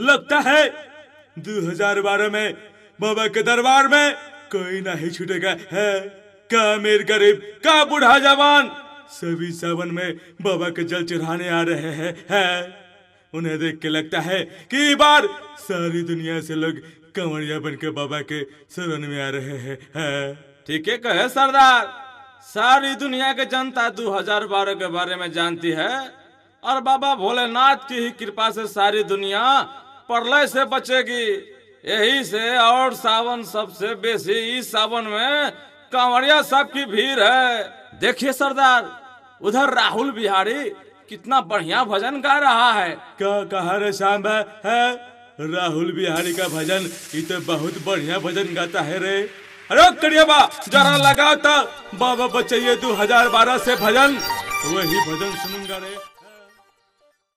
लगता है 2012 में बाबा के दरबार में कोई नहीं छूटेगा है का अमीर गरीब का बूढ़ा जवान सभी सावन में बाबा के जल चढ़ाने आ रहे हैं है। उन्हें देख के लगता है कि बार सारी दुनिया से लोग कंवरिया बन के बाबा के शरण में आ रहे हैं है। ठीक है कहे सरदार सारी दुनिया के जनता 2012 के बारे में जानती है और बाबा भोलेनाथ की ही कृपा से सारी दुनिया प्रलय से बचेगी यही से और सावन सबसे बेसी इस सावन में कांवरिया साहब की भीड़ है देखिए सरदार उधर राहुल बिहारी कितना बढ़िया भजन गा रहा है क्या कहा रे श्याम है राहुल बिहारी का भजन ये तो बहुत बढ़िया भजन गाता है रे अरे करिए बा जरा लगा था तो। बाबा बचाइए दो हजार बारह से भजन वही भजन सुनूंगा रे